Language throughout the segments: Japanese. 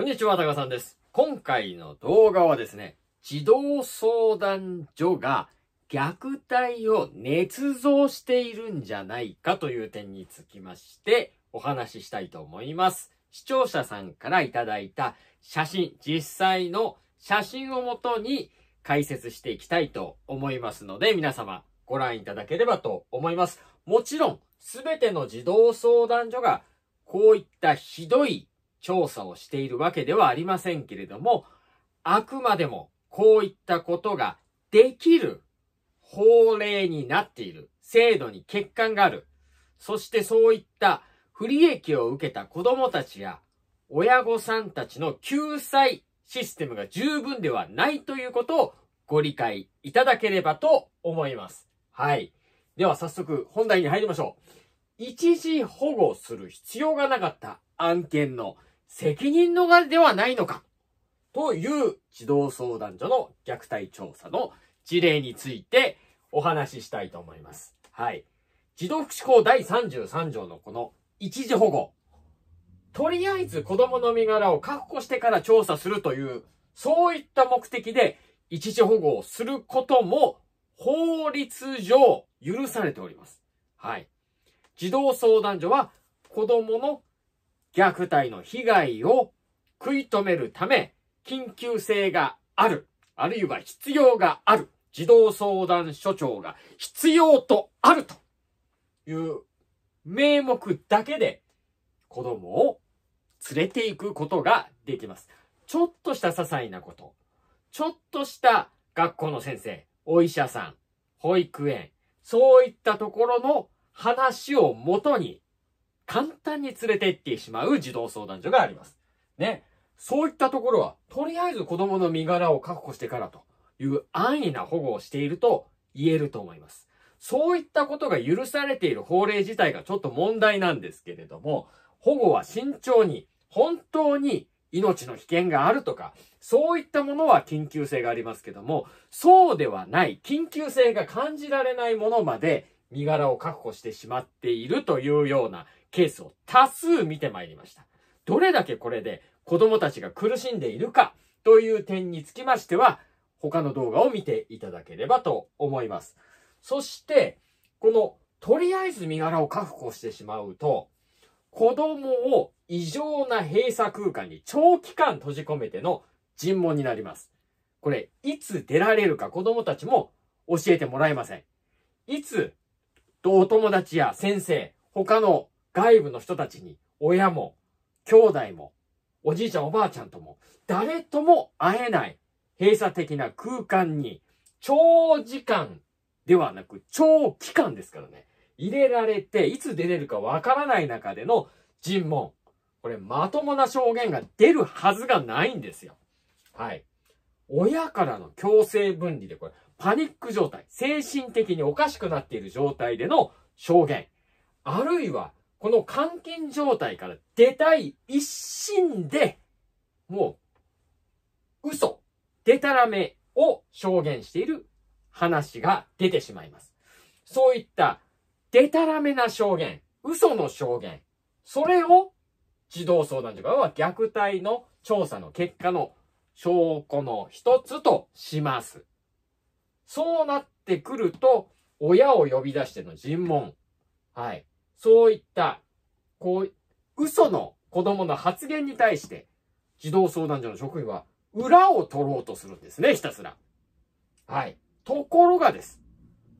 こんにちは、高さんです。今回の動画はですね、児童相談所が虐待を捏造しているんじゃないかという点につきまして、お話ししたいと思います。視聴者さんからいただいた写真、実際の写真をもとに解説していきたいと思いますので、皆様ご覧いただければと思います。もちろん、すべての児童相談所がこういったひどい調査をしているわけではありませんけれども、あくまでもこういったことができる法令になっている。制度に欠陥がある。そしてそういった不利益を受けた子供たちや親御さんたちの救済システムが十分ではないということをご理解いただければと思います。はい。では早速本題に入りましょう。一時保護する必要がなかった案件の責任逃れではないのかという児童相談所の虐待調査の事例についてお話ししたいと思います。はい。児童福祉法第33条のこの一時保護。とりあえず子供の身柄を確保してから調査するという、そういった目的で一時保護をすることも法律上許されております。はい。児童相談所は子供の虐待の被害を食い止めるため、緊急性がある、あるいは必要がある、児童相談所長が必要とあるという名目だけで子供を連れていくことができます。ちょっとした些細なこと、ちょっとした学校の先生、お医者さん、保育園、そういったところの話をもとに簡単に連れて行ってしまう児童相談所があります。ね。そういったところは、とりあえず子供の身柄を確保してからという安易な保護をしていると言えると思います。そういったことが許されている法令自体がちょっと問題なんですけれども、保護は慎重に、本当に命の危険があるとか、そういったものは緊急性がありますけども、そうではない、緊急性が感じられないものまで身柄を確保してしまっているというようなケースを多数見てまいりました。どれだけこれで子供たちが苦しんでいるかという点につきましては、他の動画を見ていただければと思います。そして、この、とりあえず身柄を確保してしまうと、子供を異常な閉鎖空間に長期間閉じ込めての尋問になります。これ、いつ出られるか子供たちも教えてもらえません。いつ、お友達や先生、他の外部の人たちに、親も、兄弟も、おじいちゃんおばあちゃんとも、誰とも会えない閉鎖的な空間に、長時間ではなく、長期間ですからね、入れられて、いつ出れるかわからない中での尋問。これ、まともな証言が出るはずがないんですよ。はい。親からの強制分離で、これ、パニック状態、精神的におかしくなっている状態での証言。あるいは、この監禁状態から出たい一心で、もう、嘘、でたらめを証言している話が出てしまいます。そういった、でたらめな証言、嘘の証言、それを児童相談所側は虐待の調査の結果の証拠の一つとします。そうなってくると、親を呼び出しての尋問。はい。そういった、こう、嘘の子供の発言に対して、児童相談所の職員は裏を取ろうとするんですね、ひたすら。はい。ところがです。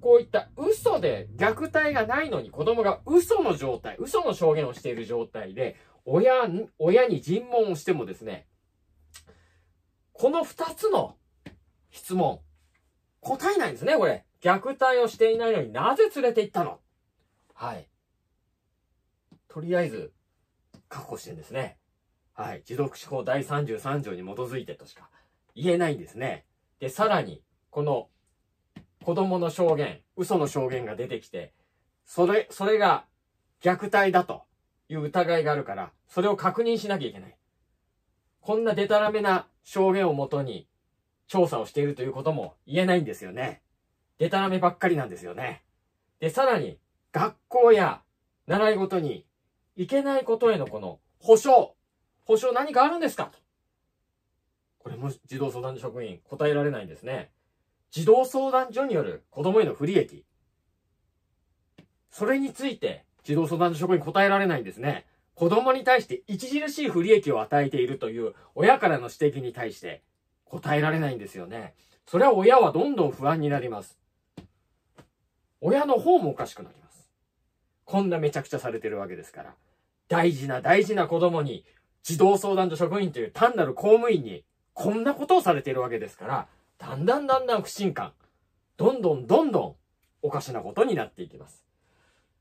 こういった嘘で虐待がないのに子供が嘘の状態、嘘の証言をしている状態で、親、親に尋問をしてもですね、この二つの質問、答えないんですね、これ。虐待をしていないのになぜ連れて行ったのはい。とりあえず、確保してんですね。はい。持続施行第33条に基づいてとしか言えないんですね。で、さらに、この、子供の証言、嘘の証言が出てきて、それ、それが虐待だという疑いがあるから、それを確認しなきゃいけない。こんなデタラメな証言をもとに調査をしているということも言えないんですよね。デタラメばっかりなんですよね。で、さらに、学校や習い事にいけないことへのこの保証、保証何かあるんですかと。これも児童相談所職員答えられないんですね。児童相談所による子供への不利益。それについて児童相談所職員答えられないんですね。子供に対して著しい不利益を与えているという親からの指摘に対して答えられないんですよね。それは親はどんどん不安になります。親の方もおかしくなります。こんなめちゃくちゃされてるわけですから。大事な大事な子供に、児童相談所職員という単なる公務員に、こんなことをされているわけですから、だんだんだんだん不信感、どんどんどんどんおかしなことになっていきます。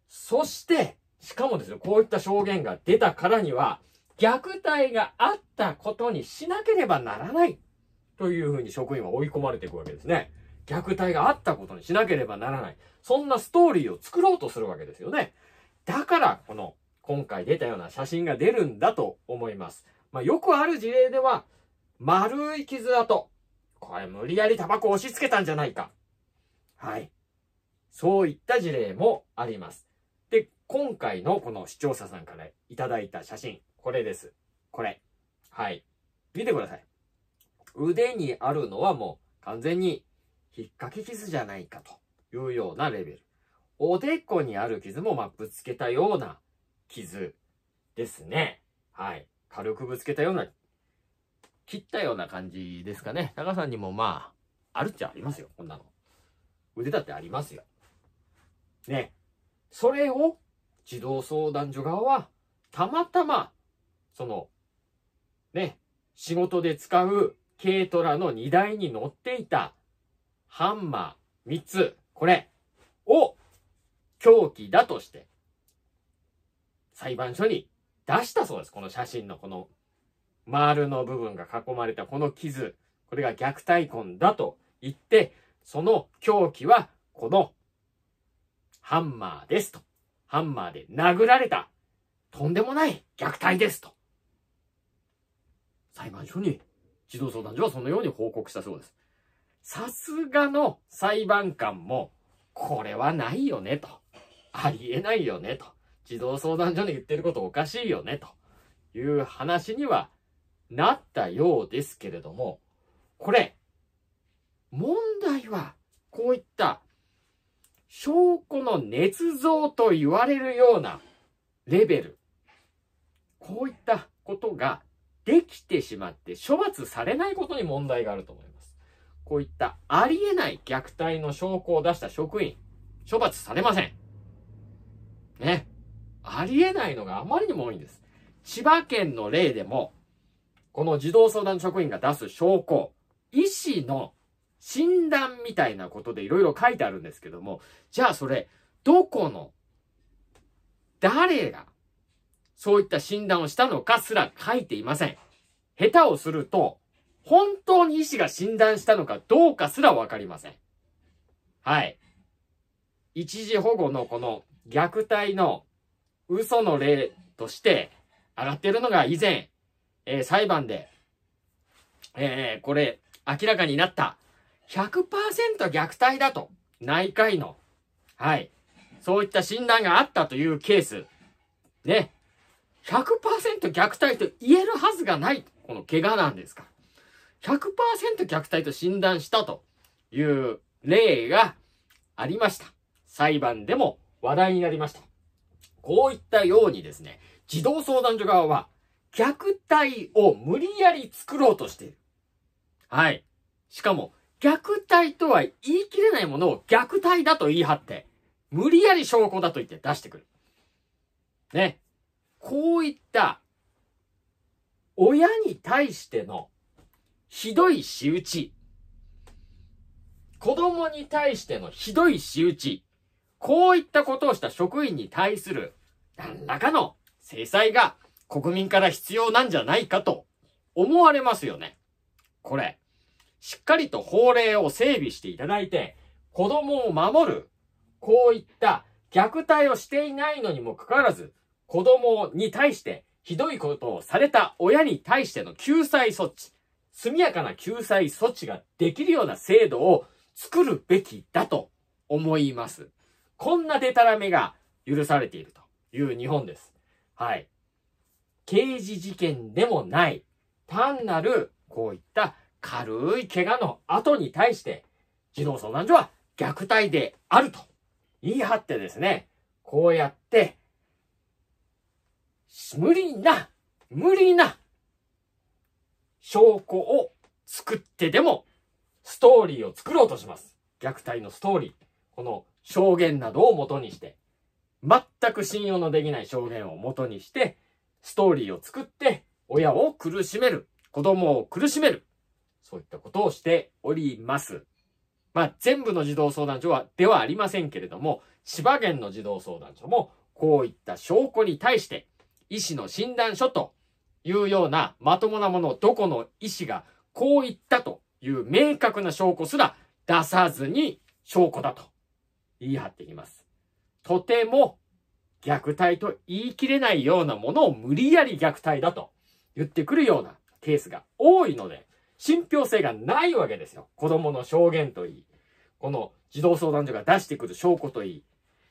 そして、しかもですね、こういった証言が出たからには、虐待があったことにしなければならないというふうに職員は追い込まれていくわけですね。虐待があったことにしなければならない。そんなストーリーを作ろうとするわけですよね。だから、この今回出たような写真が出るんだと思います。まあ、よくある事例では、丸い傷跡。これ無理やりタバコ押し付けたんじゃないか。はい。そういった事例もあります。で、今回のこの視聴者さんからいただいた写真、これです。これ。はい。見てください。腕にあるのはもう完全に引っ掛け傷じゃないかというようなレベル。おでこにある傷もまぶつけたような傷ですね。はい。軽くぶつけたような、切ったような感じですかね。タカさんにもまあ、あるっちゃありますよ、こんなの。腕だってありますよ。ね。それを、児童相談所側は、たまたま、その、ね、仕事で使う軽トラの荷台に乗っていたハンマー3つ、これを凶器だとして裁判所に出したそうです。この写真のこの丸の部分が囲まれたこの傷。これが虐待痕だと言って、その凶器はこのハンマーですと。ハンマーで殴られた。とんでもない虐待ですと。裁判所に児童相談所はそのように報告したそうです。さすがの裁判官も、これはないよねと。ありえないよねと。児童相談所の言ってることおかしいよね、という話にはなったようですけれども、これ、問題は、こういった証拠の捏造と言われるようなレベル、こういったことができてしまって処罰されないことに問題があると思います。こういったありえない虐待の証拠を出した職員、処罰されません。ね。ありえないのがあまりにも多いんです。千葉県の例でも、この児童相談職員が出す証拠、医師の診断みたいなことでいろいろ書いてあるんですけども、じゃあそれ、どこの、誰が、そういった診断をしたのかすら書いていません。下手をすると、本当に医師が診断したのかどうかすらわかりません。はい。一時保護のこの虐待の嘘の例として上がっているのが以前、えー、裁判で、えー、これ、明らかになった100%虐待だと、内科医の、はい、そういった診断があったというケース、ね、100%虐待と言えるはずがない、この怪我なんですか。100%虐待と診断したという例がありました。裁判でも話題になりました。こういったようにですね、児童相談所側は、虐待を無理やり作ろうとしている。はい。しかも、虐待とは言い切れないものを虐待だと言い張って、無理やり証拠だと言って出してくる。ね。こういった、親に対しての、ひどい仕打ち。子供に対してのひどい仕打ち。こういったことをした職員に対する何らかの制裁が国民から必要なんじゃないかと思われますよね。これ、しっかりと法令を整備していただいて、子供を守る、こういった虐待をしていないのにもかかわらず、子供に対してひどいことをされた親に対しての救済措置、速やかな救済措置ができるような制度を作るべきだと思います。こんなデタラメが許されているという日本です。はい。刑事事件でもない、単なるこういった軽い怪我の後に対して、児童相談所は虐待であると言い張ってですね、こうやって、無理な、無理な証拠を作ってでもストーリーを作ろうとします。虐待のストーリー。この証言などを元にして、全く信用のできない証言を元にして、ストーリーを作って、親を苦しめる、子供を苦しめる、そういったことをしております。まあ、全部の児童相談所は、ではありませんけれども、千葉県の児童相談所も、こういった証拠に対して、医師の診断書というようなまともなものをどこの医師がこう言ったという明確な証拠すら出さずに証拠だと言い張ってきます。とても虐待と言い切れないようなものを無理やり虐待だと言ってくるようなケースが多いので、信憑性がないわけですよ。子供の証言といい、この児童相談所が出してくる証拠といい。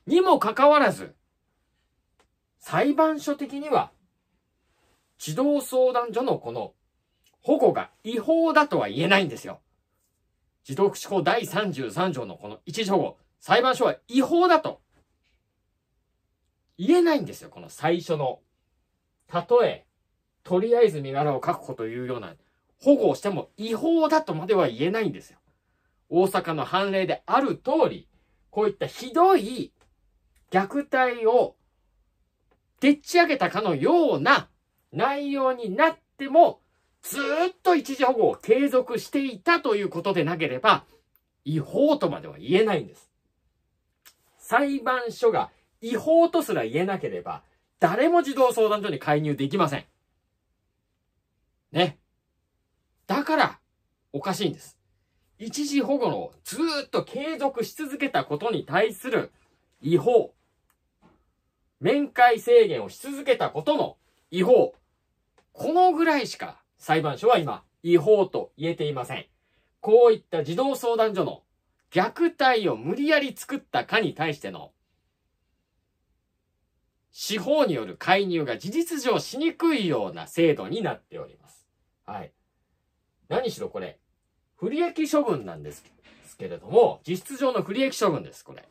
にもかかわらず、裁判所的には、児童相談所のこの保護が違法だとは言えないんですよ。児童福祉法第33条のこの一条保護、裁判所は違法だと言えないんですよ、この最初の。たとえ、とりあえず身柄を確保というような保護をしても違法だとまでは言えないんですよ。大阪の判例である通り、こういったひどい虐待をでっち上げたかのような内容になっても、ずっと一時保護を継続していたということでなければ、違法とまでは言えないんです。裁判所が違法とすら言えなければ、誰も児童相談所に介入できません。ね。だから、おかしいんです。一時保護のずっと継続し続けたことに対する違法。面会制限をし続けたことの違法。このぐらいしか裁判所は今違法と言えていません。こういった児童相談所の虐待を無理やり作ったかに対しての司法による介入が事実上しにくいような制度になっております。はい。何しろこれ、不利益処分なんですけれども、実質上の不利益処分です、これ。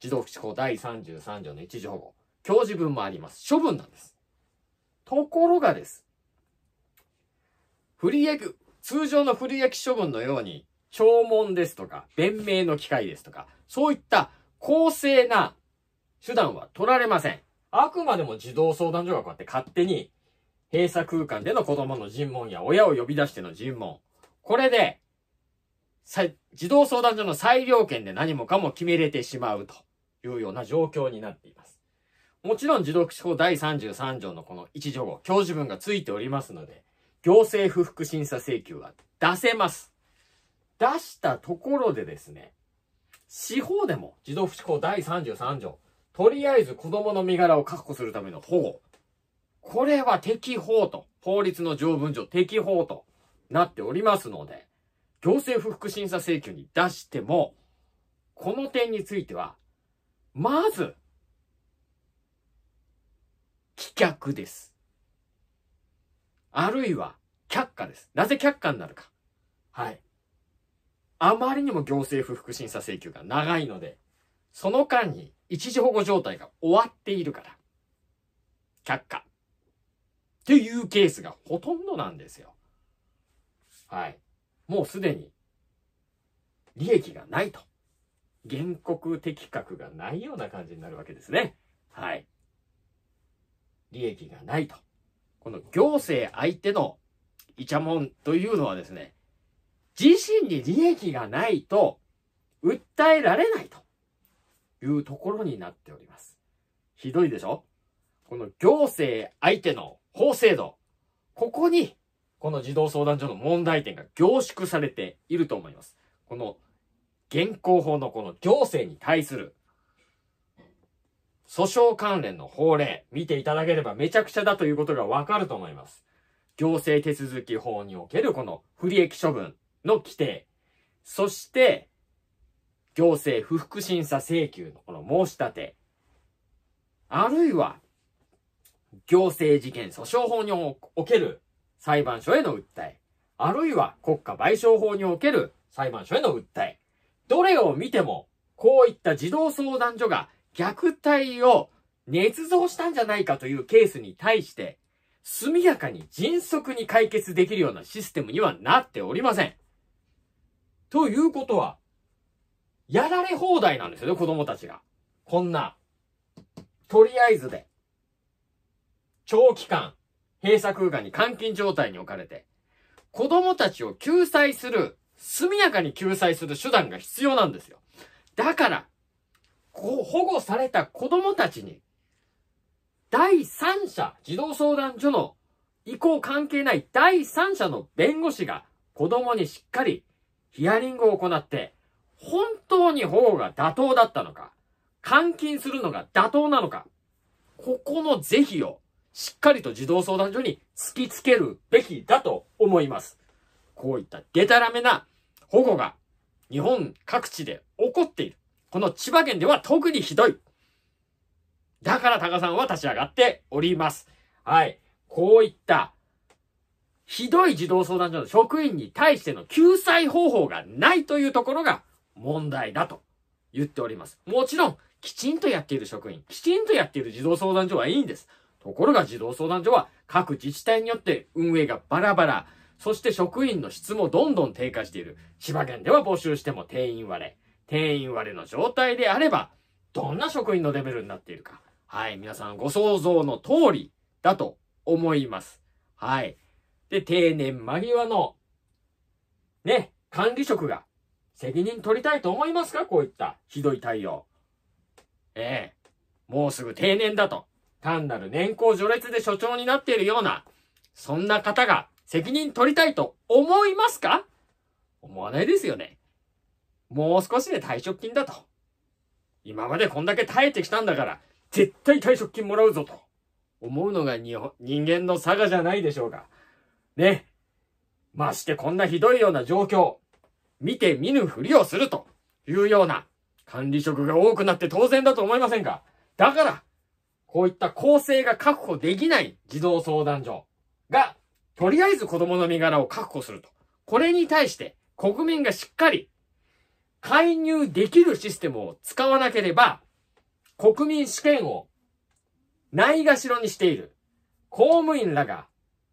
児童福祉法第33条の一時保護。教授文もあります。処分なんです。ところがです。不利益、通常の不利益処分のように、聴聞ですとか、弁明の機会ですとか、そういった公正な手段は取られません。あくまでも児童相談所がこうやって勝手に、閉鎖空間での子供の尋問や親を呼び出しての尋問。これで、児童相談所の裁量権で何もかも決めれてしまうというような状況になっています。もちろん児童法第33条のこの一条号、教授文がついておりますので、行政不服審査請求は出せます。出したところでですね、司法でも児童不死行第33条、とりあえず子供の身柄を確保するための保護。これは適法と、法律の条文上適法となっておりますので、行政不服審査請求に出しても、この点については、まず、棄却です。あるいは、却下です。なぜ却下になるか。はい。あまりにも行政不服審査請求が長いので、その間に一時保護状態が終わっているから、却下。っていうケースがほとんどなんですよ。はい。もうすでに、利益がないと。原告的確がないような感じになるわけですね。はい。利益がないと。この行政相手のイチャモンというのはですね、自身に利益がないと訴えられないというところになっております。ひどいでしょこの行政相手の法制度、ここにこの児童相談所の問題点が凝縮されていると思います。この現行法のこの行政に対する訴訟関連の法令見ていただければめちゃくちゃだということがわかると思います。行政手続き法におけるこの不利益処分の規定、そして、行政不服審査請求のこの申し立て、あるいは、行政事件訴訟法における裁判所への訴え、あるいは国家賠償法における裁判所への訴え、どれを見ても、こういった児童相談所が虐待を捏造したんじゃないかというケースに対して、速やかに迅速に解決できるようなシステムにはなっておりません。ということは、やられ放題なんですよね、子供たちが。こんな、とりあえずで、長期間、閉鎖空間に監禁状態に置かれて、子供たちを救済する、速やかに救済する手段が必要なんですよ。だから、保護された子供たちに、第三者、児童相談所の意向関係ない第三者の弁護士が子供にしっかりヒアリングを行って、本当に護が妥当だったのか、監禁するのが妥当なのか、ここの是非をしっかりと児童相談所に突きつけるべきだと思います。こういったデタラメな保護が日本各地で起こっている。この千葉県では特にひどい。だから高さんは立ち上がっております。はい。こういったひどい児童相談所の職員に対しての救済方法がないというところが問題だと言っております。もちろん、きちんとやっている職員、きちんとやっている児童相談所はいいんです。ところが児童相談所は各自治体によって運営がバラバラ、そして職員の質もどんどん低下している。千葉県では募集しても定員割れ。定員割れの状態であれば、どんな職員のレベルになっているか。はい、皆さんご想像の通りだと思います。はい。で、定年間際の、ね、管理職が責任取りたいと思いますかこういったひどい対応。ええもうすぐ定年だと。単なる年功序列で所長になっているような、そんな方が責任取りたいと思いますか思わないですよね。もう少しで退職金だと。今までこんだけ耐えてきたんだから、絶対退職金もらうぞと。思うのが人間の差がじゃないでしょうか。ね。まあ、してこんなひどいような状況、見て見ぬふりをするというような管理職が多くなって当然だと思いませんかだから、こういった構成が確保できない児童相談所が、とりあえず子供の身柄を確保すると。これに対して国民がしっかり介入できるシステムを使わなければ、国民主権をないがしろにしている公務員らが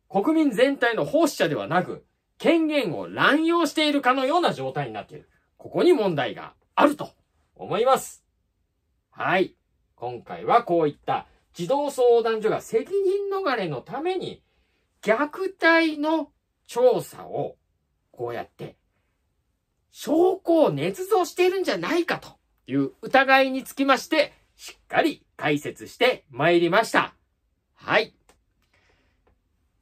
国民全体の奉仕者ではなく、権限を乱用しているかのような状態になっている。ここに問題があると思います。はい。今回はこういった児童相談所が責任逃れのために虐待の調査をこうやって証拠を捏造しているんじゃないかという疑いにつきましてしっかり解説して参りました。はい。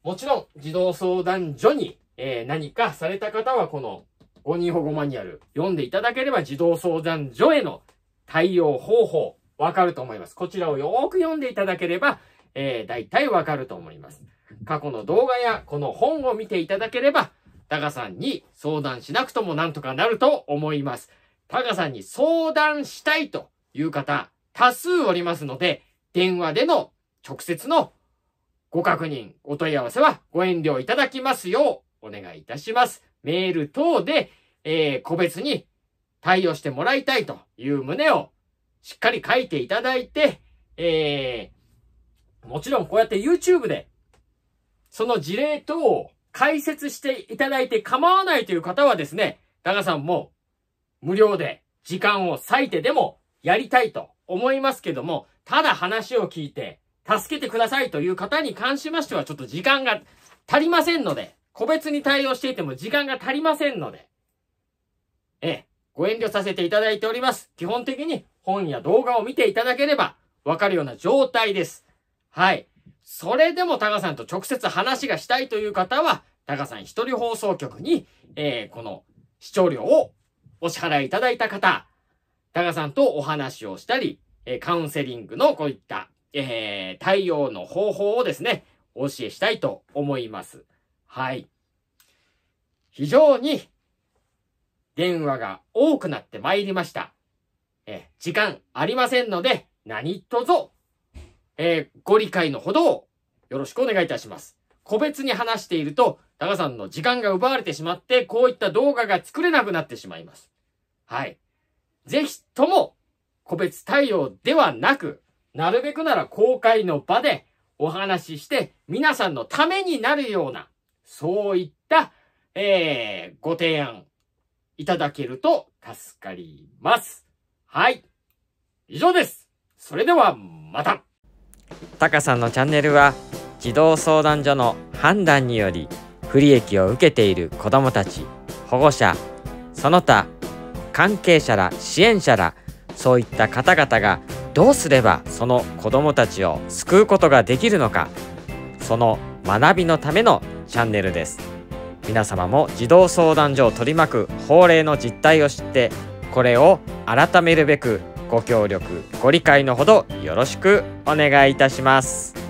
もちろん、児童相談所に、えー、何かされた方は、この、5人保護マニュアル、読んでいただければ、児童相談所への対応方法、わかると思います。こちらをよーく読んでいただければ、えー、大体わかると思います。過去の動画や、この本を見ていただければ、タガさんに相談しなくともなんとかなると思います。タガさんに相談したいという方、多数おりますので、電話での直接のご確認、お問い合わせはご遠慮いただきますようお願いいたします。メール等で、えー、個別に対応してもらいたいという旨をしっかり書いていただいて、えー、もちろんこうやって YouTube でその事例等を解説していただいて構わないという方はですね、ダガさんも無料で時間を割いてでもやりたいと思いますけども、ただ話を聞いて助けてくださいという方に関しましては、ちょっと時間が足りませんので、個別に対応していても時間が足りませんので、ええ、ご遠慮させていただいております。基本的に本や動画を見ていただければわかるような状態です。はい。それでもタガさんと直接話がしたいという方は、タガさん一人放送局に、えー、この視聴料をお支払いいただいた方、タガさんとお話をしたり、えカウンセリングのこういったえー、対応の方法をですね、お教えしたいと思います。はい。非常に電話が多くなってまいりました。え時間ありませんので、何卒、えー、ご理解のほどをよろしくお願いいたします。個別に話していると、タカさんの時間が奪われてしまって、こういった動画が作れなくなってしまいます。はい。ぜひとも、個別対応ではなく、なるべくなら公開の場でお話しして皆さんのためになるような、そういった、えー、ご提案いただけると助かります。はい。以上です。それではまた。タカさんのチャンネルは児童相談所の判断により不利益を受けている子どもたち、保護者、その他関係者ら支援者らそういった方々がどうすればその子どもたちを救うことができるのかその学びのためのチャンネルです皆様も児童相談所を取り巻く法令の実態を知ってこれを改めるべくご協力ご理解のほどよろしくお願いいたします。